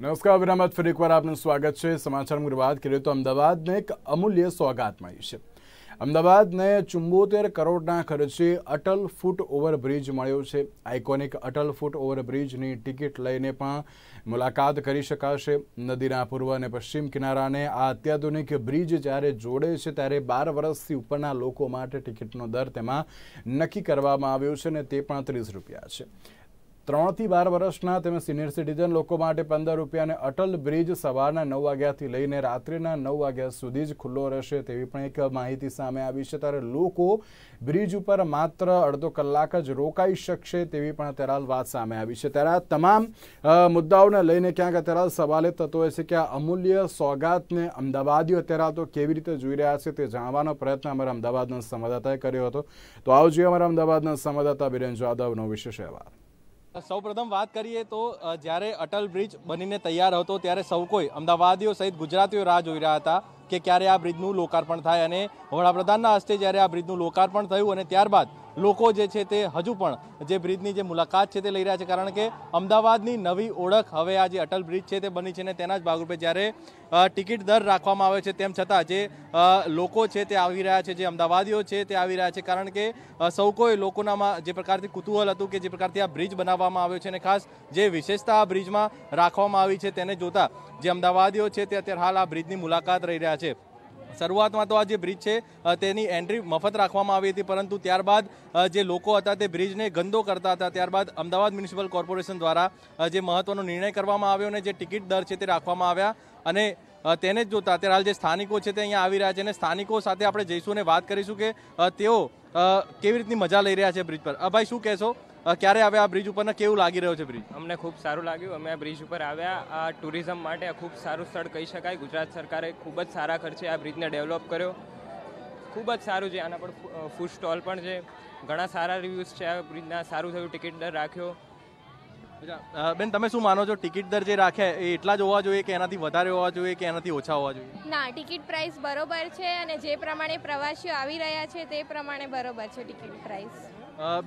નમસ્કાર વિરામત ફરી એકવાર આપનું સ્વાગત છે સમાચાર સમાચારમાં વાત કરીએ તો અમદાવાદને એક અમૂલ્ય સ્વાગત મળ્યું છે અમદાવાદને ચુંબોતેર કરોડના ખર્ચે અટલ ફૂટ ઓવરબ્રિજ મળ્યો છે આઇકોનિક અટલ ફૂટ ઓવરબ્રિજની ટિકિટ લઈને પણ મુલાકાત કરી શકાશે નદીના પૂર્વ અને પશ્ચિમ કિનારાને આ અત્યાધુનિક બ્રિજ જ્યારે જોડે છે ત્યારે બાર વર્ષથી ઉપરના લોકો માટે ટિકિટનો દર તેમાં નક્કી કરવામાં આવ્યો છે અને તે પણ ત્રીસ રૂપિયા છે ત્રણથી બાર વર્ષના તેમજ સિનિયર સિટીઝન લોકો માટે પંદર રૂપિયાને અટલ બ્રિજ સવારના નવ વાગ્યાથી લઈને રાત્રિના નવ વાગ્યા સુધી જ ખુલ્લો રહેશે તેવી પણ એક માહિતી સામે આવી છે ત્યારે લોકો બ્રિજ ઉપર માત્ર અડધો કલાક જ રોકાઈ શકશે તેવી પણ અત્યારે વાત સામે આવી છે ત્યારે આ તમામ મુદ્દાઓને લઈને ક્યાંક અત્યારે સવાલ થતો હોય છે કે આ અમૂલ્ય સોગાતને અમદાવાદીઓ અત્યારે તો કેવી રીતે જોઈ રહ્યા છે તે જાણવાનો પ્રયત્ન અમારા અમદાવાદના સંવાદદાતાએ કર્યો હતો તો આવજો જોઈએ અમારા અમદાવાદના સંવાદદાતા બિરેન જાદવનો વિશેષ અહેવાલ સૌપ્રથમ વાત કરીએ તો જ્યારે અટલ બ્રિજ બનીને તૈયાર હતો ત્યારે સૌ કોઈ અમદાવાદીઓ સહિત ગુજરાતીઓ રાહ જોઈ રહ્યા હતા કે ક્યારે આ બ્રિજનું લોકાર્પણ થાય અને વડાપ્રધાનના હસ્તે જ્યારે આ બ્રિજનું લોકાર્પણ થયું અને ત્યારબાદ લોકો જે છે તે હજુ પણ જે બ્રિજની જે મુલાકાત છે તે લઈ રહ્યા છે કારણ કે અમદાવાદની નવી ઓળખ હવે આ જે અટલ બ્રિજ છે તે બની છે ને તેના જ ભાગરૂપે જ્યારે ટિકિટ દર રાખવામાં આવે છે તેમ છતાં જે લોકો છે તે આવી રહ્યા છે જે અમદાવાદીઓ છે તે આવી રહ્યા છે કારણ કે સૌ કોઈ લોકોનામાં જે પ્રકારથી કુતૂહલ હતું કે જે પ્રકારથી આ બ્રિજ બનાવવામાં આવ્યો છે અને ખાસ જે વિશેષતા આ બ્રિજમાં રાખવામાં આવી છે તેને જોતા જે અમદાવાદીઓ છે તે અત્યારે હાલ આ બ્રિજની મુલાકાત રહી રહ્યા છે શરૂઆતમાં તો આ જે બ્રિજ છે તેની એન્ટ્રી મફત રાખવામાં આવી હતી પરંતુ ત્યારબાદ જે લોકો હતા તે બ્રિજને ગંદો કરતા હતા ત્યારબાદ અમદાવાદ મ્યુનિસિપલ કોર્પોરેશન દ્વારા જે મહત્વનો નિર્ણય કરવામાં આવ્યો અને જે ટિકિટ દર છે તે રાખવામાં આવ્યા અને તેને જ જોતા અત્યારે હાલ જે સ્થાનિકો છે તે અહીંયા આવી રહ્યા છે અને સ્થાનિકો સાથે આપણે જઈશું અને વાત કરીશું કે તેઓ કેવી રીતની મજા લઈ રહ્યા છે બ્રિજ પર ભાઈ શું કહેશો ક્યારે આવ્યા આ બ્રિજ ઉપરને કેવું લાગી રહ્યો છે બ્રિજ અમને ખૂબ સારું લાગ્યું અમે આ બ્રિજ ઉપર આવ્યા આ ટુરિઝમ માટે ખૂબ સારું સ્થળ કહી શકાય ગુજરાત સરકારે ખૂબ જ સારા ખર્ચે આ બ્રિજને ડેવલપ કર્યો ખૂબ જ સારું છે આના પર ફૂડ સ્ટોલ પણ છે ઘણા સારા રિવ્યૂઝ છે આ બ્રિજના સારું થયું ટિકિટ દર રાખ્યો બેન તમે શું માનો છો ટિકિટ દર જે રાખે એ એટલા જ હોવા જોઈએ કે એનાથી વધારે હોવા જોઈએ કે એનાથી ઓછા હોવા જોઈએ ના ટિકિટ પ્રાઇસ બરોબર છે અને જે પ્રમાણે પ્રવાસીઓ આવી રહ્યા છે તે પ્રમાણે બરોબર છે ટિકિટ પ્રાઇસ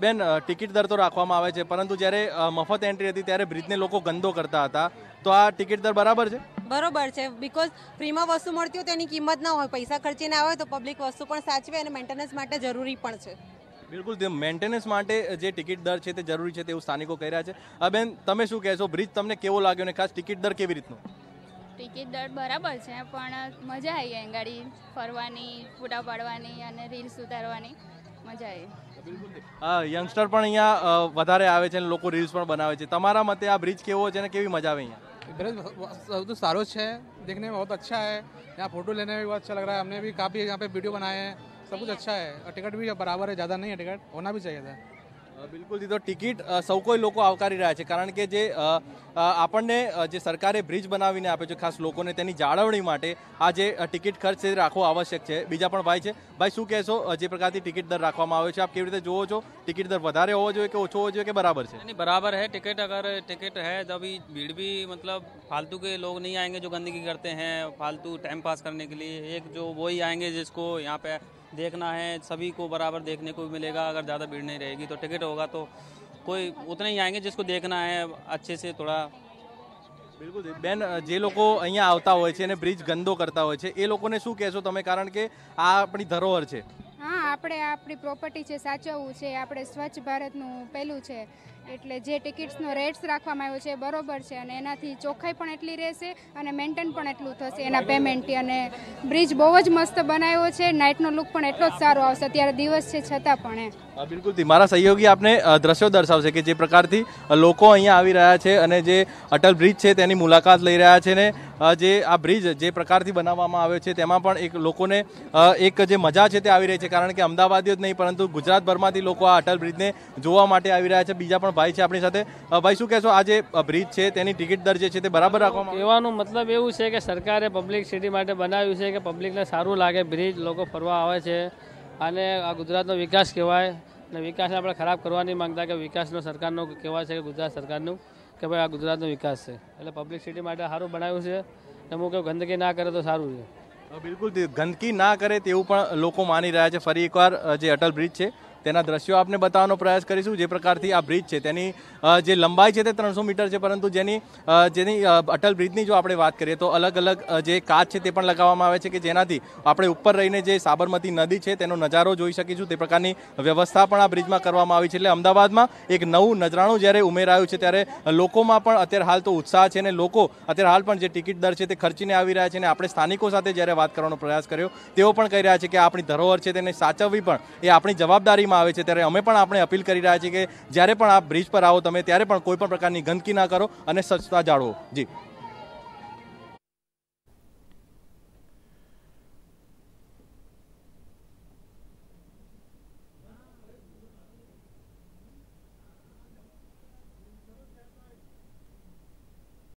બેન ટિકિટ દર તો રાખવામાં આવે છે પરંતુ જ્યારે મફત એન્ટ્રી હતી ત્યારે બ્રિજને લોકો ગંદો કરતા હતા તો આ ટિકિટ દર બરાબર છે બરોબર છે બિકોઝ ફ્રીમાં વસ્તુ મળતી હોય તેની કિંમત ના હોય પૈસા ખર્ચીને આવે તો પબ્લિક વસ્તુ પણ સાચવે અને મેન્ટેનન્સ માટે જરૂરી પણ છે બિલકુલ તે મેન્ટેનન્સ માટે જે ટિકિટ દર છે તે જરૂરી છે તેવું સ્થાનિકો કહી રહ્યા છે હા બેન તમે શું કહેશો બ્રિજ તમને કેવો લાગ્યો ને ખાસ ટિકિટ દર કેવી રીતનો ટિકિટ દર બરાબર છે પણ મજા આવી ગાડી ફરવાની ફોટા પાડવાની અને રીલ્સ ઉતારવાની મજા આવી બિલકુલ અહ યંગસ્ટર પર અહીંયા વધારે આવે છે અને લોકો રીલ્સ પણ બનાવે છે તમારા મતે આ બ્રિજ કેવો છે અને કેવી મજા આવે અહીંયા બ્રિજ તો સારો જ છે દેખને બહુત અચ્છા છે યહાં ફોટો લેને બહુત અચ્છા લાગ રહા હે અમે ને ભી કાફી યહાં પે વિડિયો બનાયા હે બધું જ અચ્છા હે અને ટિકિટ ભી બરાબર હે જ્યાદા નહીં ટિકિટ હોના ભી જોઈએ છે બિલકુલ જી તો ટિકિટ સૌ કોઈ લોકો આવકારી રહ્યા છે કારણ કે જે આપણે જે સરકારે બ્રિજ બનાવીને આપ્યો છે ખાસ લોકોને તેની જાડવણી માટે આ જે ટિકિટ ખર્ચ સે રાખવો આવશ્યક છે બીજો પણ ભાઈ છે ભાઈ શું કહેશો જે પ્રકારની ટિકિટ દર રાખવામાં આવે છે આપ કેવી રીતે જુઓ છો ટિકિટ દર વધારે હોવો જોઈએ કે ઓછો હો જોઈએ કે બરાબર છે ની બરાબર છે ટિકિટ અગર ટિકિટ છે જ ભીડ ભી મતલબ ફालतू કે લોકો નહીં आएंगे जो ગંદકી કરતા હે ફालतू time pass karne ke liye એક જો વોહી आएंगे जिसको यहां पे देखना है सभी को बराबर देखने को मिलेगा अगर ज़्यादा भीड़ नहीं रहेगी तो टिकट होगा तो कोई उतने ही आएंगे जिसको देखना है अच्छे से थोड़ा बिल्कुल बेन जे लोग અહીંયા आता હોય ब्रिज गंदो करता हो लोग ने છે એ લોકોને શું કહેશો તમે કારણ કે આ હા આપણે આપણી પ્રોપર્ટી છે સાચવવું છે આપણે સ્વચ્છ ભારતનું પહેલું છે એટલે જે ટિકિટ્સનો રેટ્સ રાખવામાં આવ્યો છે બરોબર છે અને એનાથી ચોખ્ખાઈ પણ એટલી રહેશે અને મેન્ટેન પણ એટલું થશે એના પેમેન્ટથી અને બ્રિજ બહુ જ મસ્ત બનાવ્યો છે નાઇટનો લુક પણ એટલો જ સારો આવશે અત્યારે દિવસ છે છતાં પણ એ બિલકુલથી મારા સહયોગી આપને દ્રશ્યો દર્શાવશે કે જે પ્રકારથી લોકો અહીંયા આવી રહ્યા છે અને જે અટલ બ્રિજ છે તેની મુલાકાત લઈ રહ્યા છે ને જે આ બ્રિજ જે પ્રકારથી બનાવવામાં આવ્યો છે તેમાં પણ એક લોકોને એક જે મજા છે તે આવી રહી છે કારણ કે અમદાવાદીઓ જ નહીં પરંતુ ગુજરાતભરમાંથી લોકો આ અટલ બ્રિજને જોવા માટે આવી રહ્યા છે બીજા પણ ભાઈ છે આપણી સાથે ભાઈ શું કહેશો આ જે બ્રિજ છે તેની ટિકિટ દર જે છે તે બરાબર રાખવામાં કહેવાનું મતલબ એવું છે કે સરકારે પબ્લિક સિટી માટે બનાવ્યું છે કે પબ્લિકને સારું લાગે બ્રિજ લોકો ફરવા આવે છે અને આ ગુજરાતનો વિકાસ કહેવાય અને વિકાસને આપણે ખરાબ કરવા નહીં માગતા કે વિકાસનો સરકારનો કહેવાય છે કે ગુજરાત સરકારનું કે ભાઈ આ ગુજરાતનો વિકાસ છે એટલે પબ્લિક સિટી માટે સારું બનાવ્યું છે અને હું કહું ગંદકી ના કરે તો સારું છે બિલકુલ ગંદકી ના કરે તેવું પણ લોકો માની રહ્યા છે ફરી એકવાર જે અટલ બ્રિજ છે તેના દ્રશ્યો આપને બતાવવાનો પ્રયાસ કરીશું જે પ્રકારથી આ બ્રિજ છે તેની જે લંબાઈ છે તે ત્રણસો મીટર છે પરંતુ જેની જેની અટલ બ્રિજની જો આપણે વાત કરીએ તો અલગ અલગ જે કાચ છે તે પણ લગાવવામાં આવે છે કે જેનાથી આપણે ઉપર રહીને જે સાબરમતી નદી છે તેનો નજારો જોઈ શકીશું તે પ્રકારની વ્યવસ્થા પણ આ બ્રિજમાં કરવામાં આવી છે એટલે અમદાવાદમાં એક નવું નજરાણું જ્યારે ઉમેરાયું છે ત્યારે લોકોમાં પણ અત્યારે હાલ તો ઉત્સાહ છે ને લોકો અત્યારે હાલ પણ જે ટિકિટ દર છે તે ખર્ચીને આવી રહ્યા છે અને આપણે સ્થાનિકો સાથે જ્યારે વાત કરવાનો પ્રયાસ કર્યો તેઓ પણ કહી રહ્યા છે કે આપણી ધરોહર છે તેને સાચવવી પણ એ આપણી જવાબદારીમાં કરવામાં આવે છે ત્યારે અમે પણ આપણે અપીલ કરી રહ્યા છીએ કે જ્યારે પણ આ બ્રિજ પર આવો તમે ત્યારે પણ કોઈ પણ પ્રકારની ગંદકી ના કરો અને સ્વચ્છતા જાળવો જી